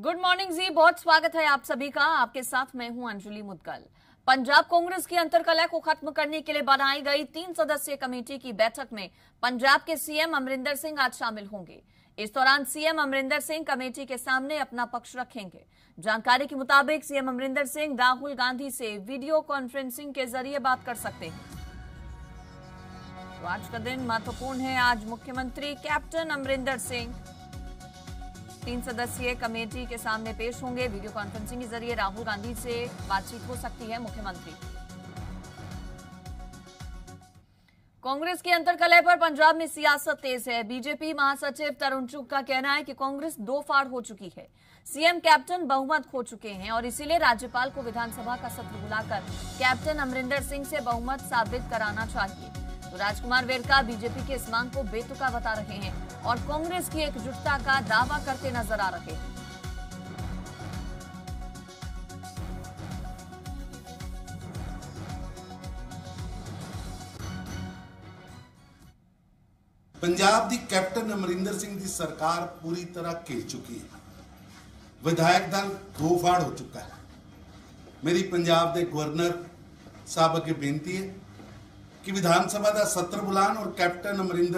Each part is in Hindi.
गुड मॉर्निंग जी बहुत स्वागत है आप सभी का आपके साथ मैं हूं अंजलि मुदगल पंजाब कांग्रेस की अंतरकलह को खत्म करने के लिए बनाई गई तीन सदस्यीय कमेटी की बैठक में पंजाब के सीएम अमरिंदर सिंह आज शामिल होंगे इस दौरान सीएम अमरिंदर सिंह कमेटी के सामने अपना पक्ष रखेंगे जानकारी के मुताबिक सीएम अमरिंदर सिंह राहुल गांधी से वीडियो कॉन्फ्रेंसिंग के जरिए बात कर सकते हैं तो आज का दिन महत्वपूर्ण है आज मुख्यमंत्री कैप्टन अमरिंदर सिंह तीन सदस्यीय कमेटी के सामने पेश होंगे वीडियो कॉन्फ्रेंसिंग के जरिए राहुल गांधी से बातचीत हो सकती है मुख्यमंत्री कांग्रेस के अंतरकलह पर पंजाब में सियासत तेज है बीजेपी महासचिव तरुण चुग का कहना है कि कांग्रेस दो फाड़ हो चुकी है सीएम कैप्टन बहुमत खो चुके हैं और इसीलिए राज्यपाल को विधानसभा का सत्र बुलाकर कैप्टन अमरिंदर सिंह से बहुमत साबित कराना चाहिए तो राजकुमार वेरका बीजेपी के इस मांग को बेतुका बता रहे हैं और कांग्रेस की एकजुटता का दावा करते नजर आ रहे हैं पंजाब की कैप्टन अमरिंदर सिंह की सरकार पूरी तरह घिर चुकी है विधायक दल दो फाड़ हो चुका है मेरी पंजाब के गवर्नर साहब अगर बेनती है कि विधानसभा का सत्र बुला और कैप्टन अमरिंद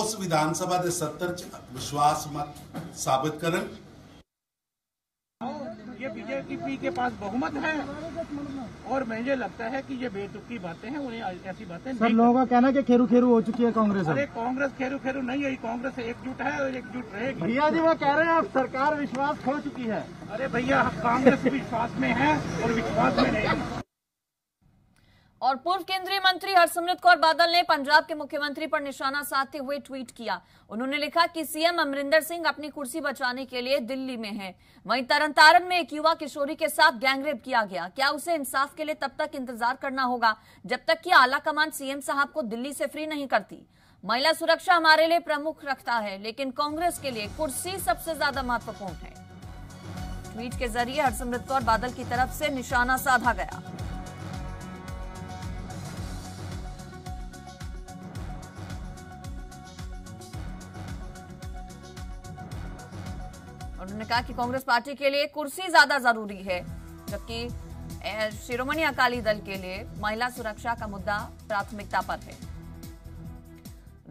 उस विधानसभा के सत्र च विश्वास मत साबित कर ये बीजेपी के पास बहुमत है और मुझे लगता है कि ये बेतुकी बातें हैं उन्हें ऐसी बातें सर लोगों का कहना कि खेरू खेरू हो चुकी है कांग्रेस अरे कांग्रेस खेरू खेरू नहीं है कांग्रेस एकजुट है और एकजुट रहेगी भैया जी वो कह रहे हैं आप सरकार विश्वास खो चुकी है अरे भैया कांग्रेस विश्वास में है और विश्वास में नहीं और पूर्व केंद्रीय मंत्री हरसिमरत कौर बादल ने पंजाब के मुख्यमंत्री पर निशाना साधते हुए ट्वीट किया उन्होंने लिखा कि सीएम अमरिंदर सिंह अपनी कुर्सी बचाने के लिए दिल्ली में हैं। वहीं तरनतारन में एक युवा किशोरी के साथ गैंगरेप किया गया क्या उसे इंसाफ के लिए तब तक इंतजार करना होगा जब तक की आला कमान सीएम साहब को दिल्ली से फ्री नहीं करती महिला सुरक्षा हमारे लिए प्रमुख रखता है लेकिन कांग्रेस के लिए कुर्सी सबसे ज्यादा महत्वपूर्ण है ट्वीट के जरिए हरसिमरत कौर बादल की तरफ से निशाना साधा गया कहा कि कांग्रेस पार्टी के लिए कुर्सी ज्यादा जरूरी है जबकि शिरोमणि अकाली दल के लिए महिला सुरक्षा का मुद्दा प्राथमिकता पर है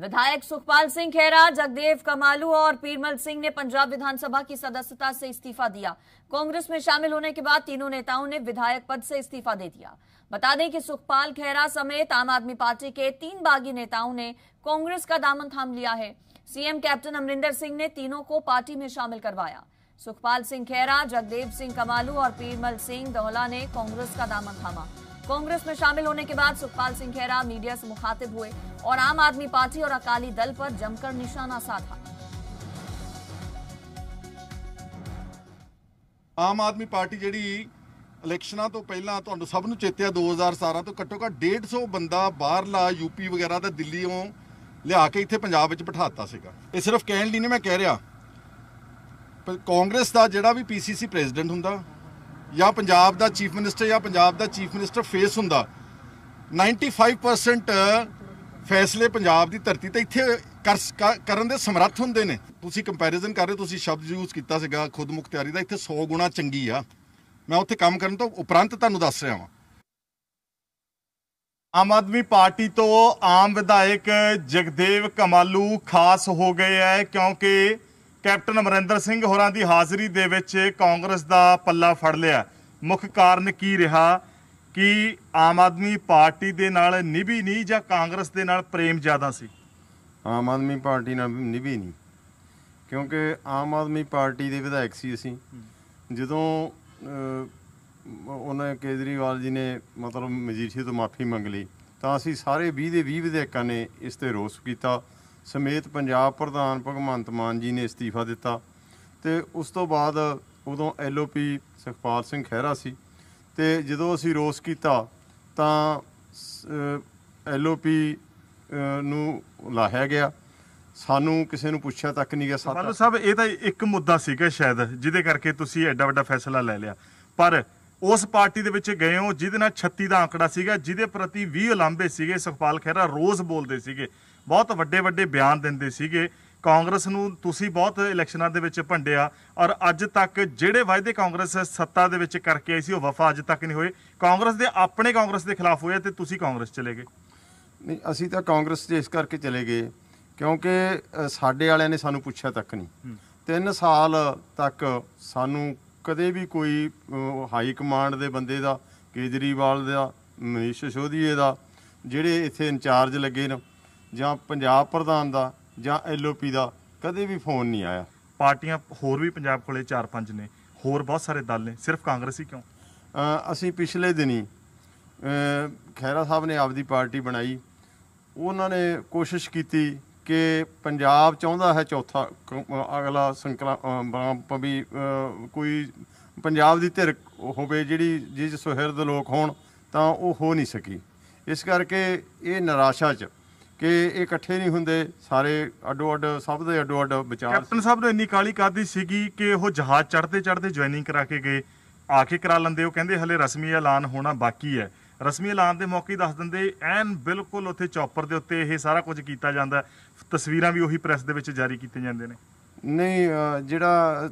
विधायक सुखपाल सिंह खेरा जगदेव कमालू और पीरमल सिंह ने पंजाब विधानसभा की सदस्यता से इस्तीफा दिया कांग्रेस में शामिल होने के बाद तीनों नेताओं ने विधायक पद से इस्तीफा दे दिया बता दें कि सुखपाल खेरा समेत आम आदमी पार्टी के तीन बागी नेताओं ने कांग्रेस का दामन थाम लिया है सीएम कैप्टन अमरिंदर सिंह ने तीनों को पार्टी में शामिल करवाया सुखपाल सिंह खेरा जगदेव सिंह कमालू और पीरमल सिंह दोहला ने कांग्रेस का दामन थामा कांग्रेस में शामिल होने के बाद सुखपाल सिंह खेरा मीडिया से मुखातिब हुए और आम आदमी पार्टी और अकाली दल पर जमकर निशाना साधा ਆਮ ਆਦਮੀ ਪਾਰਟੀ ਜਿਹੜੀ ਇਲੈਕਸ਼ਨਾਂ ਤੋਂ ਪਹਿਲਾਂ ਤੁਹਾਨੂੰ ਸਭ ਨੂੰ ਚੇਤਿਆ 2017 ਤੋਂ ਘੱਟੋ ਘੱਟ 150 ਬੰਦਾ ਬਾਹਰਲਾ ਯੂਪੀ ਵਗੈਰਾ ਦਾ ਦਿੱਲੀੋਂ ਲਿਆ ਕੇ ਇੱਥੇ ਪੰਜਾਬ ਵਿੱਚ ਬਿਠਾਤਾ ਸੀਗਾ ਇਹ ਸਿਰਫ ਕਹਿਣ ਲਈ ਨਹੀਂ ਮੈਂ ਕਹਿ ਕਾਂਗਰਸ ਦਾ ਜਿਹੜਾ ਵੀ ਪੀਸੀਸੀ ਪ੍ਰੈਜ਼ੀਡੈਂਟ ਹੁੰਦਾ ਜਾਂ ਪੰਜਾਬ ਦਾ ਚੀਫ ਮਿਨਿਸਟਰ ਜਾਂ ਪੰਜਾਬ ਦਾ ਚੀਫ ਮਿਨਿਸਟਰ ਫੇਸ ਹੁੰਦਾ 95% ਫੈਸਲੇ ਪੰਜਾਬ ਦੀ ਧਰਤੀ ਤੇ ਇੱਥੇ ਕਰਨ ਦੇ ਸਮਰੱਥ ਹੁੰਦੇ ਨੇ ਤੁਸੀਂ ਕੰਪੈਰੀਜ਼ਨ ਕਰ ਰਹੇ ਤੁਸੀਂ ਸ਼ਬਦ ਯੂਜ਼ ਕੀਤਾ ਸੀਗਾ ਖੁਦ ਮੁਖਤਿਆਰੀ ਦਾ ਇੱਥੇ 100 ਗੁਣਾ ਚੰਗੀ ਆ ਮੈਂ ਉੱਥੇ ਕੰਮ ਕਰਨ ਤੋਂ ਉਪਰੰਤ ਤੁਹਾਨੂੰ ਦੱਸ ਰਿਹਾ ਹਾਂ ਆਮ ਆਦਮੀ ਪਾਰਟੀ ਤੋਂ ਆਮ ਵਿਧਾਇਕ ਜਗਦੇਵ ਕਮਾਲੂ ਖਾਸ ਹੋ ਗਏ ਐ ਕਿਉਂਕਿ ਕੈਪਟਨ ਅਮਰਿੰਦਰ ਸਿੰਘ ਹੋਰਾਂ ਦੀ ਹਾਜ਼ਰੀ ਦੇ ਵਿੱਚ ਕਾਂਗਰਸ ਦਾ ਪੱਲਾ ਫੜ ਲਿਆ ਮੁੱਖ ਕਾਰਨ ਕੀ ਰਿਹਾ ਕਿ ਆਮ ਆਦਮੀ ਪਾਰਟੀ ਦੇ ਨਾਲ ਨਿਭੀ ਨਹੀਂ ਜਾਂ ਕਾਂਗਰਸ ਦੇ ਨਾਲ ਪ੍ਰੇਮ ਜ਼ਿਆਦਾ ਸੀ ਆਮ ਆਦਮੀ ਪਾਰਟੀ ਨਾਲ ਨਿਭੀ ਨਹੀਂ ਕਿਉਂਕਿ ਆਮ ਆਦਮੀ ਪਾਰਟੀ ਦੇ ਵਿਧਾਇਕ ਸੀ ਅਸੀਂ ਜਦੋਂ ਉਹਨੇ ਕੇਜਰੀਵਾਲ ਜੀ ਨੇ ਮਤਲਬ ਮਜੀਠੀ ਤੋਂ ਮਾਫੀ ਮੰਗ ਲਈ ਤਾਂ ਅਸੀਂ ਸਾਰੇ 20 ਦੇ 20 ਵਿਧਾਇਕਾਂ ਨੇ ਇਸ ਤੇ ਰੋਸ ਕੀਤਾ ਸਮੇਤ ਪੰਜਾਬ ਪ੍ਰਧਾਨ ਭਗਵੰਤ ਮਾਨ ਜੀ ਨੇ ਅਸਤੀਫਾ ਦਿੱਤਾ ਤੇ ਉਸ ਤੋਂ ਬਾਅਦ ਉਦੋਂ ਐਲਓਪੀ ਸੁਖਪਾਲ ਸਿੰਘ ਖਹਿਰਾ ਸੀ ਤੇ ਜਦੋਂ ਅਸੀਂ ਰੋਸ ਕੀਤਾ ਤਾਂ ਐਲਓਪੀ ਨੂੰ ਲਾਹਿਆ ਗਿਆ ਸਾਨੂੰ ਕਿਸੇ ਨੂੰ ਪੁੱਛਿਆ ਤੱਕ ਨਹੀਂ ਗਿਆ ਸਾਡਾ ਸਾਹਿਬ ਇਹ ਤਾਂ ਇੱਕ ਮੁੱਦਾ ਸੀਗਾ ਸ਼ਾਇਦ ਜਿਹਦੇ ਕਰਕੇ ਤੁਸੀਂ ਐਡਾ ਵੱਡਾ ਫੈਸਲਾ ਲੈ ਲਿਆ ਪਰ ਉਸ ਪਾਰਟੀ ਦੇ ਵਿੱਚ ਗਏ ਹੋ ਜਿਹਦੇ ਨਾਲ 36 ਦਾ ਅੰਕੜਾ ਸੀਗਾ ਜਿਹਦੇ ਪ੍ਰਤੀ 20 ਉਲਾਂਭੇ ਸੀਗੇ ਸੁਖਪਾਲ ਖਹਿਰਾ ਰੋਜ਼ ਬੋਲਦੇ ਸੀਗੇ ਬਹੁਤ ਵੱਡੇ ਵੱਡੇ ਬਿਆਨ ਦਿੰਦੇ ਸੀਗੇ ਕਾਂਗਰਸ ਨੂੰ ਤੁਸੀਂ ਬਹੁਤ ਇਲੈਕਸ਼ਨਾਂ ਦੇ ਵਿੱਚ ਭੰਡਿਆ ਔਰ ਅੱਜ ਤੱਕ ਜਿਹੜੇ ਵਾਅਦੇ ਕਾਂਗਰਸ ਸੱਤਾ ਦੇ ਵਿੱਚ ਕਰਕੇ ਆਈ ਸੀ ਉਹ ਵਫਾ ਅੱਜ ਤੱਕ ਨਹੀਂ ਹੋਏ ਕਾਂਗਰਸ ਦੇ ਆਪਣੇ ਕਾਂਗਰਸ ਦੇ ਖਿਲਾਫ ਹੋਏ ਤੇ ਤੁਸੀਂ ਕਾਂਗਰਸ ਚਲੇ ਗਏ ਨਹੀਂ ਅਸੀਂ ਤਾਂ ਕਾਂਗਰਸ ਦੇ ਇਸ ਕਰਕੇ ਚਲੇ ਗਏ ਕਿਉਂਕਿ ਸਾਡੇ ਵਾਲਿਆਂ ਨੇ ਸਾਨੂੰ ਪੁੱਛਿਆ ਤੱਕ ਨਹੀਂ 3 ਸਾਲ ਤੱਕ ਸਾਨੂੰ ਕਦੇ ਵੀ ਕੋਈ ਹਾਈ ਕਮਾਂਡ ਦੇ ਬੰਦੇ ਦਾ ਕੇਜਰੀਵਾਲ ਦਾ ਮਨੀਸ਼ ਸ਼ੋਧੀਏ ਦਾ ਜਿਹੜੇ ਇੱਥੇ ਇੰਚਾਰਜ ਲੱਗੇ ਨੇ ਜਾਂ ਪੰਜਾਬ ਪ੍ਰਧਾਨ ਦਾ ਜਾਂ ਐਲਓਪੀ ਦਾ ਕਦੇ ਵੀ ਫੋਨ ਨਹੀਂ ਆਇਆ ਪਾਰਟੀਆਂ ਹੋਰ ਵੀ ਪੰਜਾਬ ਕੋਲੇ 4-5 ਨੇ ਹੋਰ ਬਹੁਤ ਸਾਰੇ ਦਲ ਨੇ ਸਿਰਫ ਕਾਂਗਰਸ ਹੀ ਕਿਉਂ ਅਸੀਂ ਪਿਛਲੇ ਦਿਨੀ ਖੈਰਾ ਸਾਹਿਬ ਨੇ ਆਪਦੀ ਪਾਰਟੀ ਬਣਾਈ ਉਹਨਾਂ ਨੇ ਕੋਸ਼ਿਸ਼ ਕੀਤੀ ਕਿ ਪੰਜਾਬ ਚਾਹੁੰਦਾ ਹੈ ਚੌਥਾ ਅਗਲਾ ਸੰਕਲਪ ਵੀ ਕੋਈ ਪੰਜਾਬ ਦੀ ਧਿਰ ਹੋਵੇ ਜਿਹੜੀ ਜਿਸ ਸੁਹਿਰਦ ਲੋਕ ਹੋਣ ਤਾਂ ਉਹ ਹੋ ਨਹੀਂ ਸਕੀ ਇਸ ਕਰਕੇ ਇਹ ਨਿਰਾਸ਼ਾ 'ਚ ਕਿ ਇਹ ਇਕੱਠੇ ਨਹੀਂ ਹੁੰਦੇ ਸਾਰੇ ਅੱਡੋ ਅੱਡ ਸਭ ਦੇ ਅੱਡੋ ਅੱਡ ਵਿਚਾਰ ਕੈਪਟਨ ਸਾਹਿਬ ਨੂੰ ਇੰਨੀ ਕਾਲੀ ਕਾਦੀ ਸੀਗੀ ਕਿ ਉਹ ਜਹਾਜ਼ ਚੜਦੇ ਚੜਦੇ ਜੁਆਇਨਿੰਗ ਕਰਾ ਕੇ ਗਏ ਆ ਕੇ ਕਰਾ ਲੈਂਦੇ ਉਹ ਕਹਿੰਦੇ ਹਲੇ ਰਸਮੀ ਐਲਾਨ ਹੋਣਾ ਬਾਕੀ ਹੈ ਰਸਮੀ ਐਲਾਨ ਦੇ ਮੌਕੇ ਦੱਸ ਦਿੰਦੇ ਐਨ ਬਿਲਕੁਲ ਉੱਥੇ ਚੌਪਰ ਦੇ ਉੱਤੇ ਇਹ ਸਾਰਾ ਕੁਝ ਕੀਤਾ ਜਾਂਦਾ ਤਸਵੀਰਾਂ ਵੀ ਉਹੀ ਪ੍ਰੈਸ ਦੇ ਵਿੱਚ ਜਾਰੀ ਕੀਤੀਆਂ ਜਾਂਦੇ ਨੇ ਨਹੀਂ ਜਿਹੜਾ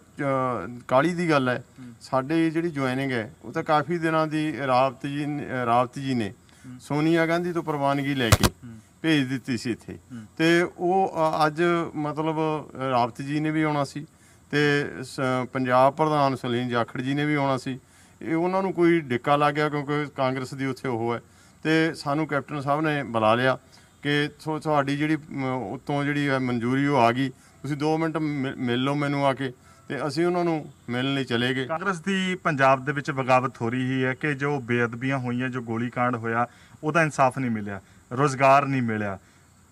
ਕਾਲੀ ਦੀ ਗੱਲ ਹੈ ਸਾਡੇ ਜਿਹੜੀ ਜੁਆਇਨਿੰਗ ਹੈ ਉਹ ਤਾਂ ਕਾਫੀ ਦਿਨਾਂ ਦੀ ਰਾਵਤ ਜੀ ਰਾਵਤ ਜੀ ਨੇ ਸੋਨੀਆ ਗਾਂਧੀ ਤੋਂ ਪ੍ਰਵਾਨਗੀ ਲੈ ਕੇ ਭੇਜ ਦਿੱਤੀ ਸੀ ਇੱਥੇ ਤੇ ਉਹ ਅੱਜ ਮਤਲਬ ਰਾਵਤ ਜੀ ਨੇ ਵੀ ਆਉਣਾ ਸੀ ਤੇ ਪੰਜਾਬ ਪ੍ਰਧਾਨ ਸੁਲੀਨ ਜਾਖੜ ਜੀ ਨੇ ਵੀ ਆਉਣਾ ਸੀ ਇਹ ਉਹਨਾਂ ਨੂੰ ਕੋਈ ਡਿੱਕਾ ਲੱਗ ਗਿਆ ਕਿਉਂਕਿ ਕਾਂਗਰਸ ਦੀ ਉੱਥੇ ਉਹ ਹੈ ਤੇ ਸਾਨੂੰ ਕੈਪਟਨ ਸਾਹਿਬ ਨੇ ਬੁਲਾ ਲਿਆ ਕਿ ਤੁਹਾਡੀ ਜਿਹੜੀ ਉਤੋਂ ਜਿਹੜੀ ਮਨਜ਼ੂਰੀ ਉਹ ਆ ਗਈ ਤੁਸੀਂ 2 ਮਿੰਟ ਮਿਲ ਲਓ ਮੈਨੂੰ ਆ ਕੇ ਤੇ ਅਸੀਂ ਉਹਨਾਂ ਨੂੰ ਮਿਲਣ ਲਈ ਚਲੇ ਗਏ ਕਾਂਗਰਸ ਦੀ ਪੰਜਾਬ ਦੇ ਵਿੱਚ ਬਗਾਵਤ ਹੋ ਰਹੀ ਹੈ ਕਿ ਜੋ ਬੇਅਦਬੀਆਂ ਹੋਈਆਂ ਜੋ ਗੋਲੀ ਕਾਂਡ ਹੋਇਆ ਉਹਦਾ ਇਨਸਾਫ ਨਹੀਂ ਮਿਲਿਆ ਰੋਜ਼ਗਾਰ ਨਹੀਂ ਮਿਲਿਆ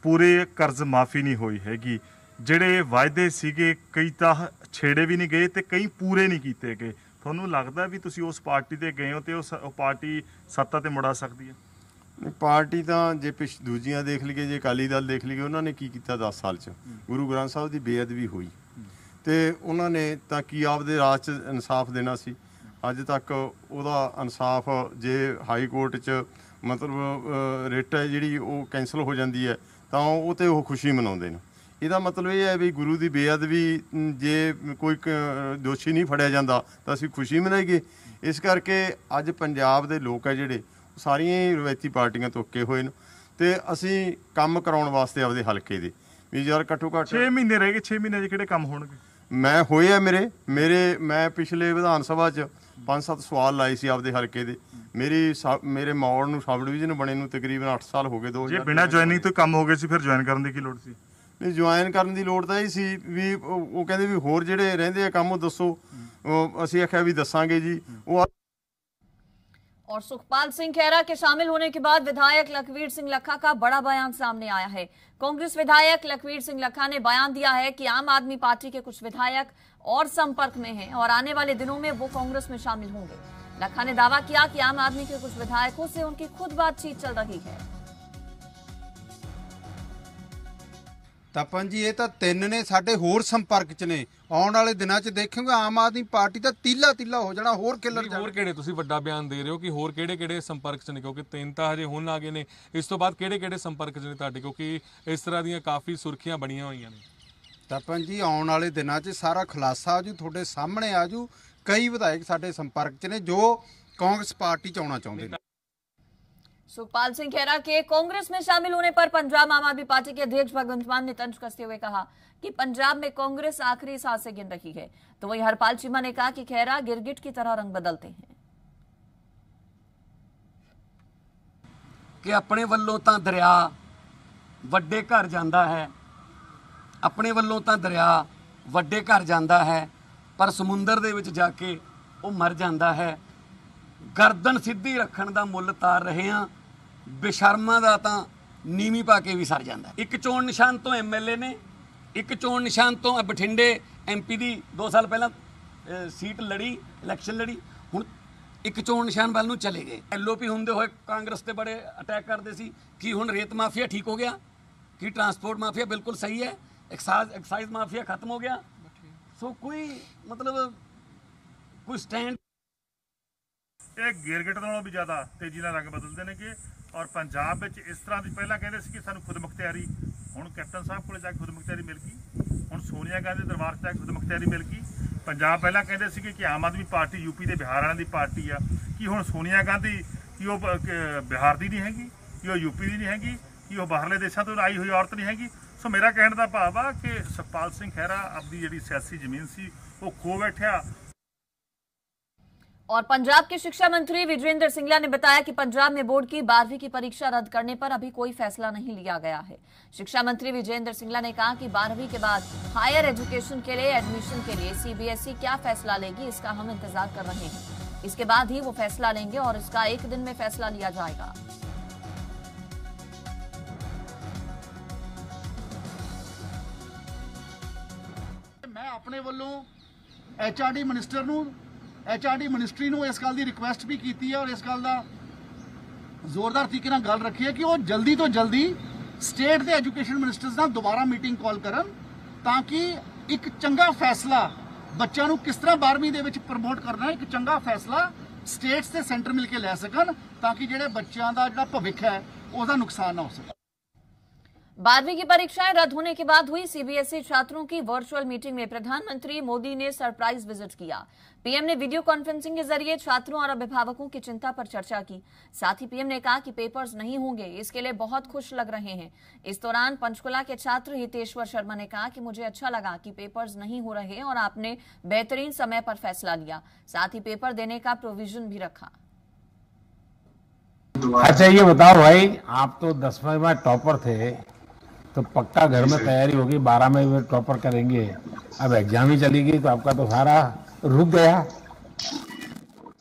ਪੂਰੇ ਕਰਜ਼ ਮਾਫੀ ਨਹੀਂ ਹੋਈ ਹੈਗੀ ਜਿਹੜੇ ਵਾਅਦੇ ਸੀਗੇ ਕਈ ਤਾਂ ਛੇੜੇ ਵੀ ਨਹੀਂ ਗਏ ਤੇ ਕਈ ਪੂਰੇ ਨਹੀਂ ਕੀਤੇ ਗਏ ਤੁਹਾਨੂੰ ਲੱਗਦਾ ਵੀ ਤੁਸੀਂ ਉਸ ਪਾਰਟੀ ਤੇ ਗਏ ਹੋ ਤੇ ਉਸ ਉਹ ਪਾਰਟੀ ਸੱਤਾ ਤੇ ਮੁੜਾ ਸਕਦੀ ਹੈ ਪਾਰਟੀ ਤਾਂ ਜੇ ਪਿਛ ਦੂਜੀਆਂ ਦੇਖ ਲਈਏ ਜੇ ਅਕਾਲੀ ਦਲ ਦੇਖ ਲਈਏ ਉਹਨਾਂ ਨੇ ਕੀ ਕੀਤਾ 10 ਸਾਲ 'ਚ ਗੁਰੂ ਗ੍ਰੰਥ ਸਾਹਿਬ ਦੀ ਬੇਅਦਬੀ ਹੋਈ ਤੇ ਉਹਨਾਂ ਨੇ ਤਾਂ ਕੀ ਆਪਦੇ ਰਾਜ 'ਚ ਇਨਸਾਫ ਦੇਣਾ ਸੀ ਅੱਜ ਤੱਕ ਉਹਦਾ ਇਨਸਾਫ ਜੇ ਹਾਈ ਕੋਰਟ 'ਚ ਮਤਲਬ ਰਿਟ ਹੈ ਜਿਹੜੀ ਉਹ ਕੈਨਸਲ ਹੋ ਜਾਂਦੀ ਹੈ ਤਾਂ ਉਹ ਤੇ ਉਹ ਖੁਸ਼ੀ ਮਨਾਉਂਦੇ ਨੇ ਇਹਦਾ ਮਤਲਬ ਇਹ ਹੈ ਵੀ ਗੁਰੂ ਦੀ ਬੇਅਦਬੀ ਜੇ ਕੋਈ ਦੋਸ਼ੀ ਨਹੀਂ ਫੜਿਆ ਜਾਂਦਾ ਤਾਂ ਅਸੀਂ ਖੁਸ਼ੀ ਮਨਾਈਏ ਇਸ ਕਰਕੇ ਅੱਜ ਪੰਜਾਬ ਦੇ ਲੋਕ ਹੈ ਜਿਹੜੇ ਸਾਰੀਆਂ ਹੀ ਰਵਾਇਤੀ ਪਾਰਟੀਆਂ ਤੋਂ ਉੱਕੇ ਹੋਏ ਨੇ ਤੇ ਅਸੀਂ ਕੰਮ ਕਰਾਉਣ ਵਾਸਤੇ ਆਪਦੇ ਹਲਕੇ ਦੇ ਵੀ ਯਾਰ ਘੱਟੋ ਘੱਟ 6 ਮਹੀਨੇ ਰਹਿ ਗਏ 6 ਮਹੀਨੇ ਜਿਹੜੇ ਕੰਮ ਹੋਣਗੇ ਮੈਂ ਹੋਏ ਆ ਮੇਰੇ ਮੇਰੇ ਮੈਂ ਪਿਛਲੇ ਵਿਧਾਨ ਸਭਾ 'ਚ ਪੰਜ ਸੱਤ ਸਵਾਲ ਲਾਏ ਸੀ ਆਪਦੇ ਹਲਕੇ ਦੇ ਮੇਰੀ ਮੇਰੇ ਮੌੜ ਨੂੰ ਸਬ ਡਿਵੀਜ਼ਨ ਬਣੇ ਨੂੰ ਤਕਰੀਬਨ 8 ਸਾਲ ਹੋ ਗਏ 2000 ਜੇ ਬਿਨਾਂ ਜੁਆਇਨਿੰਗ ਤੋਂ ਕੰਮ ਹੋ ਗਏ ਸੀ ਫਿਰ ਜੁਆਇਨ ਕਰਨ ਦੀ ਕੀ ਲੋੜ ਸੀ ਨਹੀਂ ਜੁਆਇਨ ਕਰਨ ਦੀ ਲੋੜ ਤਾਂ ਇਹ ਸੀ ਵੀ ਉਹ ਕਹਿੰਦੇ ਵੀ ਹੋਰ ਜਿਹੜੇ ਰਹਿੰਦੇ ਆ ਕੰਮ ਉਹ ਦੱਸੋ ਅਸੀਂ ਆਖਿਆ ਵੀ ਦੱਸਾਂਗੇ ਜੀ ਉਹ ਔਰ ਸੁਖਪਾਲ ਸਿੰਘ ਖੈਰਾ ਕੇ ਸ਼ਾਮਿਲ ਹੋਣੇ ਕੇ ਬਾਅਦ ਵਿਧਾਇਕ ਲਖਵੀਰ ਸਿੰਘ ਲੱਖਾ ਦਾ ਬੜਾ ਬਿਆਨ ਸਾਹਮਣੇ ਆਇਆ ਹੈ ਕਾਂਗਰਸ ਵਿਧਾਇਕ ਲਖਵੀਰ ਸਿੰਘ ਲੱਖਾ ਨੇ ਬਿਆਨ ਦਿਆ ਹੈ ਕਿ ਆਮ ਆਦਮੀ ਪਾਰਟੀ ਕੇ ਕੁਝ ਵਿਧਾਇਕ और संपर्क में हैं और आने वाले दिनों में वो कांग्रेस में शामिल होंगे लखा ने दावा किया कि आम आदमी के कुछ विधायकों से उनकी खुद बातचीत चल रही है ਤਪਨ ਜੀ ਇਹ ਤਾਂ ਤਿੰਨ ਨੇ ਸਾਡੇ ਹੋਰ ਸੰਪਰਕ ਚ ਨੇ ਆਉਣ ਵਾਲੇ ਦਿਨਾਂ ਚ ਦੇਖੋਗੇ ਆਮ ਆਦਮੀ ਪਾਰਟੀ ਦਾ ਤੀਲਾ ਤੀਲਾ ਹੋ ਜਾਣਾ ਹੋਰ ਕਿਲਰ ਜਾਣਾ ਹੋਰ ਕਿਹੜੇ ਤੁਸੀਂ ਵੱਡਾ ਬਿਆਨ ਦੇ ਰਹੇ ਹੋ ਕਿ ਹੋਰ ਕਿਹੜੇ ਕਿਹੜੇ ਸੰਪਰਕ ਚ ਨੇ ਕਿਉਂਕਿ ਤਿੰਨ ਤਾਂ ਹਜੇ ਹੁਣ ਆ ਗਏ ਨੇ ਇਸ ਤੋਂ ਬਾਅਦ ਕਿਹੜੇ ਕਿਹੜੇ ਸੰਪਰਕ ਚ ਨੇ ਤੁਹਾਡੇ ਕਿਉਂਕਿ ਇਸ ਤਰ੍ਹਾਂ ਦੀਆਂ ਕਾਫੀ ਸੁਰਖੀਆਂ ਬਣੀਆਂ ਹੋਈਆਂ ਨੇ तपन जी आने वाले ਦਿਨਾਂ 'ਚ ਸਾਰਾ ਖੁਲਾਸਾ ਆਜੂ ਤੁਹਾਡੇ ਸਾਹਮਣੇ ਆਜੂ ਕਈ ਵਿਧਾਇਕ ਸਾਡੇ ਸੰਪਰਕ 'ਚ ਨੇ ਜੋ ਕਾਂਗਰਸ ਪਾਰਟੀ 'ਚ ਆਉਣਾ ਚਾਹੁੰਦੇ सुखपाल सिंह खेरा के कांग्रेस में शामिल होने पर पंजाब आम आदमी पार्टी के अध्यक्ष भगवंत मान ने तंज कसते हुए कहा कि पंजाब में कांग्रेस आखिरी सांस से गिन रही है तो वही हरपाल चीमा ने कहा कि खेरा गिरगिट की तरह रंग बदलते हैं कि अपने वालों तो दरिया वे घर जाता है ਆਪਣੇ ਵੱਲੋਂ ਤਾਂ ਦਰਿਆ ਵੱਡੇ ਘਰ ਜਾਂਦਾ ਹੈ ਪਰ ਸਮੁੰਦਰ ਦੇ ਵਿੱਚ ਜਾ ਕੇ ਉਹ ਮਰ ਜਾਂਦਾ ਹੈ ਗਰਦਨ ਸਿੱਧੀ ਰੱਖਣ ਦਾ ਮੁੱਲ ਤਾਰ ਰਹੇ ਆ ਬੇਸ਼ਰਮਾਂ ਦਾ ਤਾਂ ਨੀਵੀਂ ਪਾ ਕੇ ਵੀ ਸਰ ਜਾਂਦਾ ਇੱਕ ਚੋਣ ਨਿਸ਼ਾਨ ਤੋਂ ਐਮਐਲਏ ਨੇ ਇੱਕ ਚੋਣ ਨਿਸ਼ਾਨ ਤੋਂ ਬਠਿੰਡੇ ਐਮਪੀ ਦੀ 2 ਸਾਲ ਪਹਿਲਾਂ ਸੀਟ ਲੜੀ ਇਲੈਕਸ਼ਨ ਲੜੀ ਹੁਣ ਇੱਕ ਚੋਣ ਨਿਸ਼ਾਨ ਵੱਲ ਨੂੰ ਚਲੇ ਗਏ ਐਲਓਪੀ ਹੁੰਦੇ ਹੋਏ ਕਾਂਗਰਸ ਤੇ ਬੜੇ ਅਟੈਕ ਕਰਦੇ ਸੀ ਕੀ ਹੁਣ ਰੇਤ ਮਾਫੀਆ ਠੀਕ ਹੋ ਗਿਆ ਕੀ ਟਰਾਂਸਪੋਰਟ ਮਾਫੀਆ ਬਿਲਕੁਲ ਸਹੀ ਹੈ ਐਕਸਾਈਜ਼ ਐਕਸਾਈਜ਼ ਮਾਫੀਆ ਖਤਮ ਹੋ ਗਿਆ ਸੋ ਕੋਈ ਮਤਲਬ ਕੋਈ ਸਟੈਂਡ ਇਹ ਗੇਰਗਟ ਨਾਲੋਂ ਵੀ ਜ਼ਿਆਦਾ ਤੇਜ਼ੀ ਨਾਲ ਰੰਗ ਬਦਲਦੇ ਨੇ ਕਿ ਔਰ ਪੰਜਾਬ ਵਿੱਚ ਇਸ ਤਰ੍ਹਾਂ ਦੀ ਪਹਿਲਾਂ ਕਹਿੰਦੇ ਸੀ ਕਿ ਸਾਨੂੰ ਖੁਦਮੁਖਤਿਆਰੀ ਹੁਣ ਕੈਪਟਨ ਸਾਹਿਬ ਕੋਲੇ ਜਾ ਕੇ ਖੁਦਮੁਖਤਿਆਰੀ ਮਿਲ ਗਈ ਹੁਣ ਸੋਨੀਆ ਗਾਂਧੀ ਦਰਬਾਰ 'ਚ ਜਾ ਕੇ ਖੁਦਮੁਖਤਿਆਰੀ ਮਿਲ ਗਈ ਪੰਜਾਬ ਪਹਿਲਾਂ ਕਹਿੰਦੇ ਸੀ ਕਿ ਆਮ ਆਦਮੀ ਪਾਰਟੀ ਯੂਪੀ ਦੇ ਬਿਹਾਰ ਵਾਲਿਆਂ ਦੀ ਪਾਰਟੀ ਆ ਕਿ ਹੁਣ ਸੋਨੀਆ ਗਾਂਧੀ ਕਿ ਉਹ ਬਿਹਾਰ ਦੀ ਨਹੀਂ ਹੈਗੀ ਕਿ ਉਹ ਯੂਪੀ ਦੀ ਨਹੀਂ ਹੈਗੀ ਕਿ ਉਹ ਬਾਹਰਲੇ ਦੇਸ਼ਾਂ ਤੋਂ ਆਈ ਹੋਈ ਔਰਤ ਨਹੀਂ ਹੈਗੀ सो मेरा कहने का भाव आ कि सुखपाल सिंह ਖਹਿਰਾ अपनी जी सियासी जमीन ਸੀ वह खो ਬੈਠਿਆ और पंजाब के शिक्षा मंत्री विजेंद्र सिंगला ने बताया कि पंजाब में बोर्ड की बारहवीं की परीक्षा रद्द करने पर अभी कोई फैसला नहीं लिया गया है शिक्षा मंत्री विजेंद्र सिंगला ने कहा कि बारहवीं के बाद हायर एजुकेशन के लिए एडमिशन के लिए सीबीएसई क्या फैसला लेगी इसका हम इंतजार कर रहे हैं इसके बाद ही वो फैसला लेंगे और इसका एक दिन में फैसला लिया जाएगा ਆਪਣੇ ਵੱਲੋਂ ਐਚਆਰਡੀ ਮਿਨਿਸਟਰ ਨੂੰ ਐਚਆਰਡੀ ਮਿਨਿਸਟਰੀ ਨੂੰ ਇਸ ਗੱਲ ਦੀ ਰਿਕੁਐਸਟ ਵੀ ਕੀਤੀ ਹੈ ਔਰ ਇਸ ਗੱਲ ਦਾ ਜ਼ੋਰਦਾਰ ਤਰੀਕੇ ਨਾਲ ਗੱਲ ਰੱਖੀ ਹੈ ਕਿ ਉਹ ਜਲਦੀ ਤੋਂ ਜਲਦੀ ਸਟੇਟ ਦੇ ਐਜੂਕੇਸ਼ਨ ਮਿਨਿਸਟਰਸ ਨਾਲ ਦੁਬਾਰਾ ਮੀਟਿੰਗ ਕਾਲ ਕਰਨ ਤਾਂ ਕਿ ਇੱਕ ਚੰਗਾ ਫੈਸਲਾ ਬੱਚਿਆਂ ਨੂੰ ਕਿਸ ਤਰ੍ਹਾਂ 12ਵੀਂ ਦੇ ਵਿੱਚ ਪ੍ਰਮੋਟ ਕਰਨਾ ਹੈ ਇੱਕ ਚੰਗਾ ਫੈਸਲਾ ਸਟੇਟਸ ਤੇ ਸੈਂਟਰ ਮਿਲ ਕੇ ਲੈ ਸਕਣ ਤਾਂ ਕਿ ਜਿਹੜੇ ਬੱਚਿਆਂ ਦਾ ਜਿਹੜਾ ਭਵਿੱਖ ਹੈ ਉਹਦਾ ਨੁਕਸਾਨ ਨਾ ਹੋ ਸਕੇ बारहवीं की परीक्षाएं रद्द होने के बाद हुई सीबीएसई छात्रों की वर्चुअल मीटिंग में प्रधानमंत्री मोदी ने सरप्राइज विजिट किया पीएम ने वीडियो कॉन्फ्रेंसिंग के जरिए छात्रों और अभिभावकों की चिंता पर चर्चा की साथ ही पीएम ने कहा कि पेपर्स नहीं होंगे इसके लिए बहुत खुश लग रहे हैं इस दौरान पंचकुला के छात्र हितेश्वर शर्मा ने कहा कि मुझे अच्छा लगा कि पेपर्स नहीं हो रहे और आपने बेहतरीन समय पर फैसला लिया साथ ही पेपर देने का प्रोविजन भी रखा अच्छा ये बताओ भाई आप तो दसवें में टॉपर थे तो पक्का घर में तैयारी होगी बारह में टॉपर करेंगे अब एग्जाम ही चली गई तो आपका तो सारा रुक गया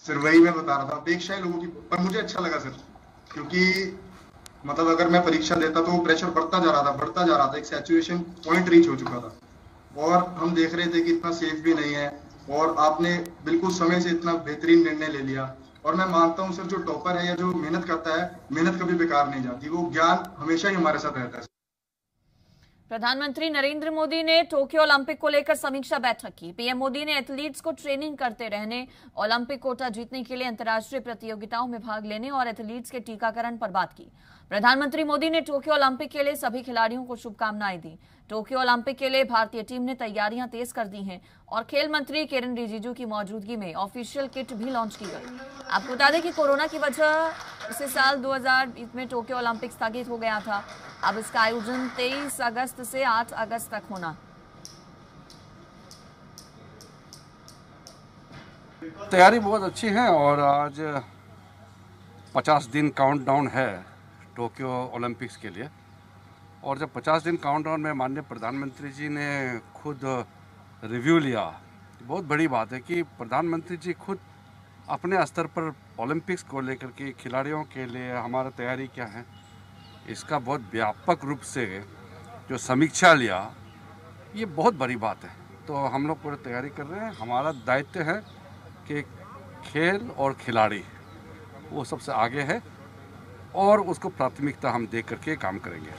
सर वही मैं बता रहा था अपेक्षा है लोगों की पर मुझे अच्छा लगा सर क्योंकि मतलब अगर मैं परीक्षा देता तो प्रेशर बढ़ता जा रहा था बढ़ता जा रहा था एक सेचुएशन पॉइंट रीच हो चुका था और हम देख रहे थे कि इतना सेफ भी नहीं है और आपने बिल्कुल समय से इतना बेहतरीन निर्णय ले लिया और मैं मानता हूँ सर जो टॉपर है या जो मेहनत करता है मेहनत कभी बेकार नहीं जाती वो ज्ञान हमेशा ही हमारे साथ रहता है प्रधानमंत्री नरेंद्र मोदी ने टोक्यो ओलंपिक को लेकर समीक्षा बैठक की पीएम मोदी ने एथलीट्स को ट्रेनिंग करते रहने ओलंपिक कोटा जीतने के लिए अंतर्राष्ट्रीय प्रतियोगिताओं में भाग लेने और एथलीट्स के टीकाकरण पर बात की प्रधानमंत्री मोदी ने टोक्यो ओलंपिक के लिए सभी खिलाड़ियों को शुभकामनाएं दी टोक्यो ओलंपिक के लिए भारतीय टीम ने तैयारियां तेज कर दी हैं और खेल मंत्री किरण रिजिजू की मौजूदगी में ऑफिशियल किट भी लॉन्च की गई आपको बता दें कि कोरोना की वजह से साल 2020 में टोक्यो ओलंपिक स्थगित हो गया था अब इसका आयोजन 23 अगस्त से 8 अगस्त तक होना तैयारी बहुत अच्छी है और आज 50 दिन काउंटडाउन है टोक्यो ओलंपिक्स के लिए और जब 50 दिन काउंटडाउन में माननीय प्रधानमंत्री जी ने खुद रिव्यू लिया बहुत बड़ी बात है कि प्रधानमंत्री जी खुद अपने स्तर पर ओलंपिक्स को लेकर के खिलाड़ियों के लिए हमारा तैयारी क्या है इसका बहुत व्यापक रूप से जो समीक्षा लिया ये बहुत बड़ी बात है तो हम लोग पूरी तैयारी कर रहे हैं हमारा दायित्व है कि खेल और खिलाड़ी वो सबसे आगे है और उसको प्राथमिकता हम दे करके काम करेंगे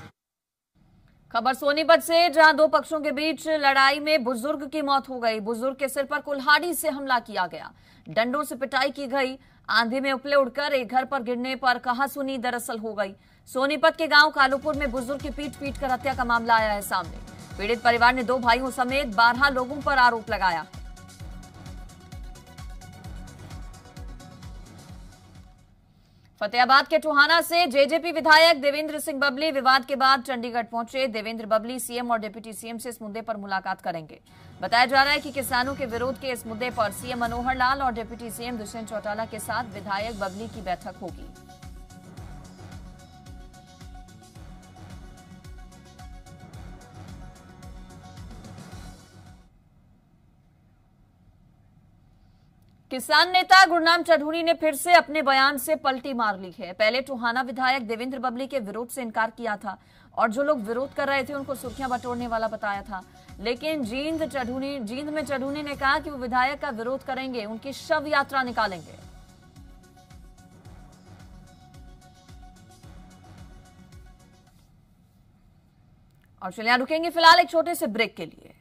खबर सोनीपत से जहां दो पक्षों के बीच लड़ाई में बुजुर्ग की मौत हो गई बुजुर्ग के सिर पर कुल्हाड़ी से हमला किया गया डंडों से पिटाई की गई आंधी में उपले उड़कर एक घर पर गिरने पर कहा सुनी दरअसल हो गई सोनीपत के गांव कालूपुर में बुजुर्ग की पीट पीट कर हत्या का मामला आया है सामने पीड़ित परिवार ने दो भाइयों समेत बारह लोगों पर आरोप लगाया फतेहाबाद के टुहाना से जेजेपी विधायक देवेंद्र सिंह बबली विवाद के बाद चंडीगढ़ पहुंचे देवेंद्र बबली सीएम और डिप्टी सीएम से इस मुद्दे पर मुलाकात करेंगे बताया जा रहा है कि किसानों के विरोध के इस मुद्दे पर सीएम मनोहर लाल और डिप्टी सीएम दुष्यंत चौटाला के साथ विधायक बबली की बैठक होगी किसान नेता गुरनाम चढ़ूनी ने फिर से अपने बयान से पलटी मार ली है पहले टोहाना विधायक देवेंद्र बबली के विरोध से इनकार किया था और जो लोग विरोध कर रहे थे उनको सुर्खियां बटोरने वाला बताया था लेकिन जींद चढ़ूनी जींद में चढ़ूनी ने कहा कि वो विधायक का विरोध करेंगे उनकी शव यात्रा निकालेंगे और चलिए रुकेंगे फिलहाल एक छोटे से ब्रेक के लिए